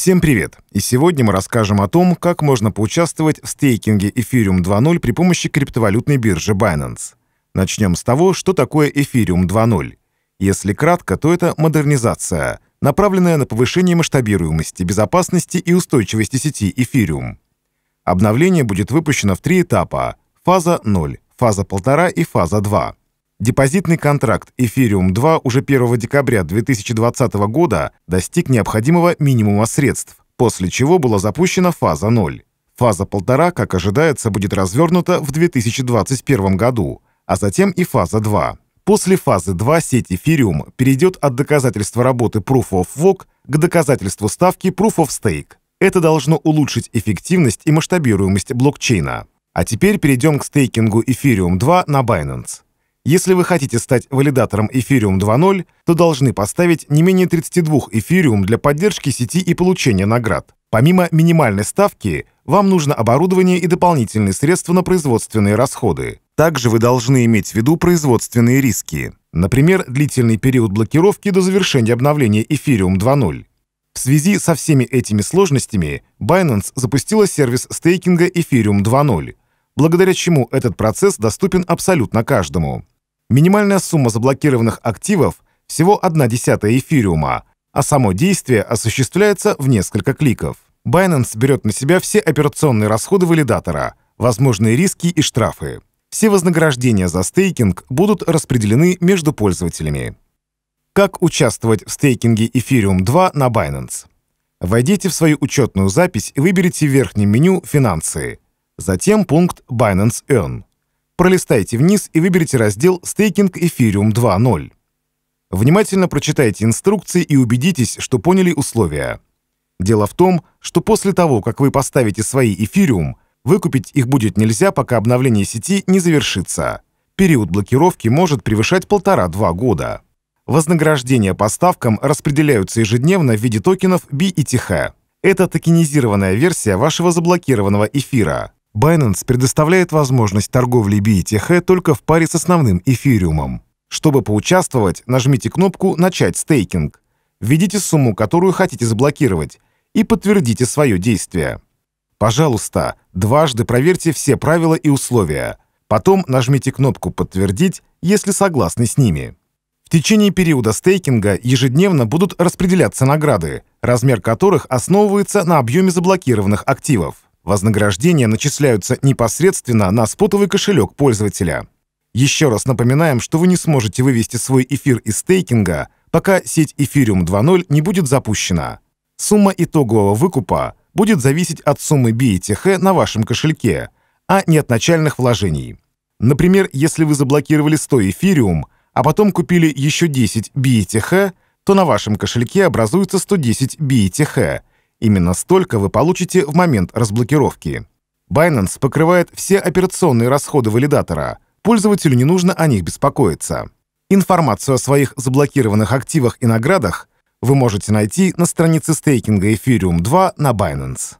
Всем привет! И сегодня мы расскажем о том, как можно поучаствовать в стейкинге Ethereum 2.0 при помощи криптовалютной биржи Binance. Начнем с того, что такое Ethereum 2.0. Если кратко, то это модернизация, направленная на повышение масштабируемости, безопасности и устойчивости сети Ethereum. Обновление будет выпущено в три этапа — фаза 0, фаза 1.5 и фаза 2. Депозитный контракт Ethereum-2 уже 1 декабря 2020 года достиг необходимого минимума средств, после чего была запущена фаза 0. Фаза 1,5, как ожидается, будет развернута в 2021 году, а затем и фаза 2. После фазы 2 сеть Ethereum перейдет от доказательства работы Proof of Work к доказательству ставки Proof of Stake. Это должно улучшить эффективность и масштабируемость блокчейна. А теперь перейдем к стейкингу Ethereum 2 на Binance. Если вы хотите стать валидатором Ethereum 2.0, то должны поставить не менее 32 Ethereum для поддержки сети и получения наград. Помимо минимальной ставки, вам нужно оборудование и дополнительные средства на производственные расходы. Также вы должны иметь в виду производственные риски. Например, длительный период блокировки до завершения обновления Ethereum 2.0. В связи со всеми этими сложностями Binance запустила сервис стейкинга Ethereum 2.0, благодаря чему этот процесс доступен абсолютно каждому. Минимальная сумма заблокированных активов – всего 1 десятая эфириума, а само действие осуществляется в несколько кликов. Binance берет на себя все операционные расходы валидатора, возможные риски и штрафы. Все вознаграждения за стейкинг будут распределены между пользователями. Как участвовать в стейкинге Ethereum 2 на Binance? Войдите в свою учетную запись и выберите в верхнем меню «Финансы». Затем пункт «Binance Earn» пролистайте вниз и выберите раздел «Стейкинг Эфириум 2.0». Внимательно прочитайте инструкции и убедитесь, что поняли условия. Дело в том, что после того, как вы поставите свои эфириум, выкупить их будет нельзя, пока обновление сети не завершится. Период блокировки может превышать полтора-два года. Вознаграждения по ставкам распределяются ежедневно в виде токенов B и TH. Это токенизированная версия вашего заблокированного эфира. Binance предоставляет возможность торговли BTH только в паре с основным эфириумом. Чтобы поучаствовать, нажмите кнопку «Начать стейкинг», введите сумму, которую хотите заблокировать, и подтвердите свое действие. Пожалуйста, дважды проверьте все правила и условия. Потом нажмите кнопку «Подтвердить», если согласны с ними. В течение периода стейкинга ежедневно будут распределяться награды, размер которых основывается на объеме заблокированных активов. Вознаграждения начисляются непосредственно на спотовый кошелек пользователя. Еще раз напоминаем, что вы не сможете вывести свой эфир из стейкинга, пока сеть Ethereum 2.0 не будет запущена. Сумма итогового выкупа будет зависеть от суммы BETH на вашем кошельке, а не от начальных вложений. Например, если вы заблокировали 100 эфириум, а потом купили еще 10 BETH, то на вашем кошельке образуется 110 BETH. Именно столько вы получите в момент разблокировки. Binance покрывает все операционные расходы валидатора. Пользователю не нужно о них беспокоиться. Информацию о своих заблокированных активах и наградах вы можете найти на странице стейкинга Ethereum 2 на Binance.